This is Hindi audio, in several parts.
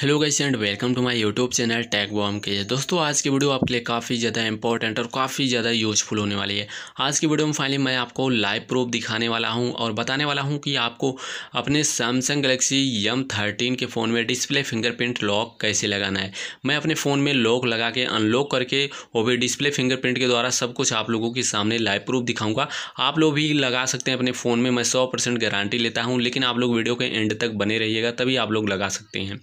hello guys and welcome to my YouTube channel टैग बॉम के दोस्तों आज की वीडियो आपके लिए काफ़ी ज़्यादा इंपॉर्टेंट और काफ़ी ज़्यादा यूजफुल होने वाली है आज की वीडियो में फाइनली मैं आपको लाइव प्रूफ दिखाने वाला हूं और बताने वाला हूं कि आपको अपने सैमसंग गलेक्सी यम थर्टीन के फ़ोन में डिस्प्ले फिंगरप्रिंट लॉक कैसे लगाना है मैं अपने फ़ोन में लॉक लगा के अनलॉक करके वो भी डिस्प्ले फिंगरप्रिंट के द्वारा सब कुछ आप लोगों के सामने लाइव प्रूफ दिखाऊँगा आप लोग भी लगा सकते हैं अपने फ़ोन में मैं सौ गारंटी लेता हूँ लेकिन आप लोग वीडियो के एंड तक बने रहिएगा तभी आप लोग लगा सकते हैं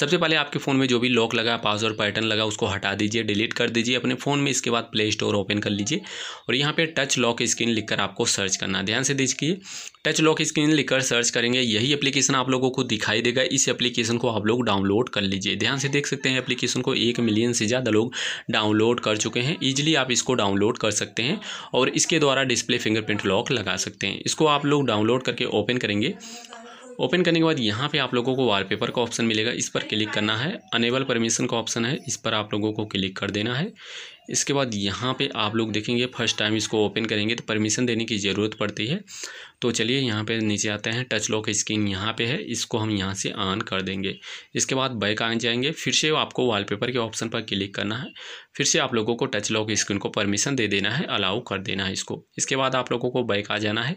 सबसे पहले आपके फ़ोन में जो भी लॉक लगा पासवर्ड पैटर्न लगा उसको हटा दीजिए डिलीट कर दीजिए अपने फ़ोन में इसके बाद प्ले स्टोर ओपन कर लीजिए और यहाँ पर टच लॉक स्क्रीन लिखकर आपको सर्च करना ध्यान से देखिए टच लॉक स्क्रीन लिखकर सर्च करेंगे यही एप्लीकेशन आप लोगों को दिखाई देगा इस एप्लीकेशन को आप लोग डाउनलोड कर लीजिए ध्यान से देख सकते हैं एप्लीकेशन को एक मिलियन से ज़्यादा लोग डाउनलोड कर चुके हैं ईजिली आप इसको डाउनलोड कर सकते हैं और इसके द्वारा डिस्प्ले फिंगरप्रिंट लॉक लगा सकते हैं इसको आप लोग डाउनलोड करके ओपन करेंगे ओपन करने के बाद यहाँ पे आप लोगों को वॉलपेपर का ऑप्शन मिलेगा इस पर क्लिक करना है अनेबल परमिशन का ऑप्शन है इस पर आप लोगों को क्लिक कर देना है इसके बाद यहाँ पे आप लोग देखेंगे फर्स्ट टाइम इसको ओपन करेंगे तो परमिशन देने की ज़रूरत पड़ती है तो चलिए यहाँ पे नीचे आते हैं टच लॉक स्क्रीन यहाँ पे है इसको हम यहाँ से ऑन कर देंगे इसके बाद बैक आ जाएंगे फिर से आपको वॉलपेपर के ऑप्शन पर क्लिक करना है फिर से आप लोगों को टच लॉक स्क्रीन को परमिशन दे देना है अलाउ कर देना है इसको इसके बाद आप लोगों को बैक आ जाना है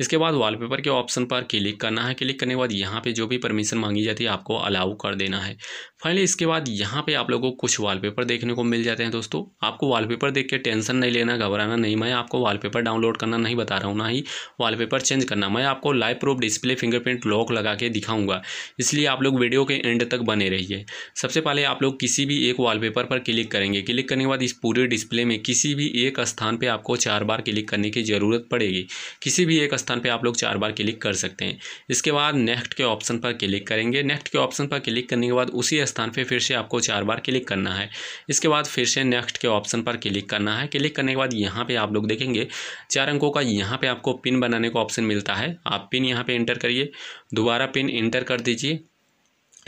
इसके बाद वाल के ऑप्शन पर क्लिक करना है क्लिक करने के बाद यहाँ पर जो भी परमिशन मांगी जाती है आपको अलाउ कर देना है फाइनली इसके बाद यहाँ पर आप लोगों को कुछ वाल देखने को मिल जाते हैं दोस्तों आपको वॉलपेपर देख के टेंशन नहीं लेना घबराना नहीं मैं आपको वॉलपेपर डाउनलोड करना नहीं बता रहा हूँ ना ही वॉलपेपर चेंज करना मैं आपको live proof display fingerprint lock लगा के दिखाऊंगा इसलिए आप लोग वीडियो के एंड तक बने रहिए सबसे पहले आप लोग किसी भी एक वॉलपेपर पर क्लिक करेंगे क्लिक करने के बाद इस पूरे डिस्प्ले में किसी भी एक स्थान पर आपको चार बार क्लिक करने की ज़रूरत पड़ेगी किसी भी एक स्थान पर आप लोग चार बार क्लिक कर सकते हैं इसके बाद नेक्स्ट के ऑप्शन पर क्लिक करेंगे नेक्स्ट के ऑप्शन पर क्लिक करने के बाद उसी स्थान पर फिर से आपको चार बार क्लिक करना है इसके बाद फिर से नेक्स्ट के ऑप्शन पर क्लिक करना है क्लिक करने के बाद यहाँ पे आप लोग देखेंगे चार अंकों का यहाँ पे आपको पिन बनाने का ऑप्शन मिलता है आप पिन यहाँ पे एंटर करिए दोबारा पिन एंटर कर दीजिए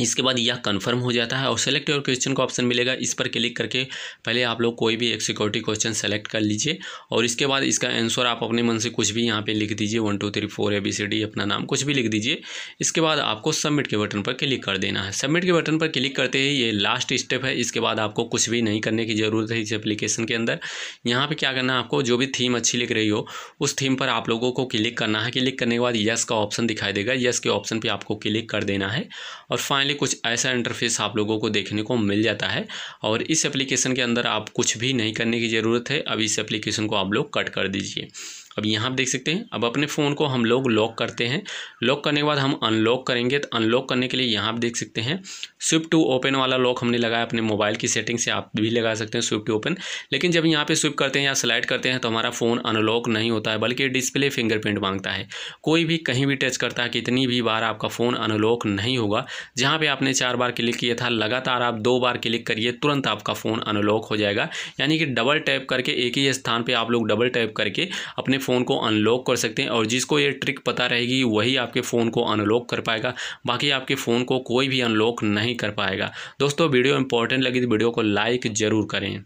इसके बाद यह कंफर्म हो जाता है और सेलेक्ट योर क्वेश्चन का ऑप्शन मिलेगा इस पर क्लिक करके पहले आप लोग कोई भी एक सिक्योरिटी क्वेश्चन सेलेक्ट कर लीजिए और इसके बाद इसका आंसर आप अपने मन से कुछ भी यहाँ पे लिख दीजिए one two three four A B C D अपना नाम कुछ भी लिख दीजिए इसके बाद आपको सबमिट के बटन पर क्लिक कर देना है सबमिट के बटन पर क्लिक करते ही ये लास्ट स्टेप है इसके बाद आपको कुछ भी नहीं करने की ज़रूरत है इस एप्लीकेशन के अंदर यहाँ पर क्या करना है आपको जो भी थीम अच्छी लिख रही हो उस थीम पर आप लोगों को क्लिक करना है क्लिक करने के बाद यस का ऑप्शन दिखाई देगा यस के ऑप्शन पर आपको क्लिक कर देना है और फाइनली फाइनली कुछ ऐसा इंटरफेस आप लोगों को देखने को मिल जाता है और इस एप्लीकेशन के अंदर आप कुछ भी नहीं करने की ज़रूरत है अब इस एप्लीकेशन को आप लोग कट कर दीजिए अब यहाँ देख सकते हैं अब अपने फ़ोन को हम लोग लॉक करते हैं लॉक करने के बाद हम अनलॉक करेंगे तो अनलॉक करने के लिए यहाँ आप देख सकते हैं स्विप टू ओपन वाला लॉक हमने लगाया अपने मोबाइल की सेटिंग से आप भी लगा सकते हैं स्विप टू ओपन लेकिन जब यहाँ पे स्विप करते हैं या स्लाइड करते हैं तो हमारा फ़ोन अनलॉक नहीं होता है बल्कि डिस्प्ले फिंगरप्रिंट मांगता है कोई भी कहीं भी टच करता है कितनी भी बार आपका फ़ोन अनलॉक नहीं होगा जहाँ पर आपने चार बार क्लिक किया था लगातार आप दो बार क्लिक करिए तुरंत आपका फ़ोन अनलॉक हो जाएगा यानी कि डबल टैप करके एक ही स्थान पर आप लोग डबल टैप करके अपने फ़ोन को अनलॉक कर सकते हैं और जिसको ये ट्रिक पता रहेगी वही आपके फ़ोन को अनलॉक कर पाएगा बाकी आपके फ़ोन को कोई भी अनलॉक नहीं कर पाएगा दोस्तों वीडियो इंपॉर्टेंट लगी तो वीडियो को लाइक ज़रूर करें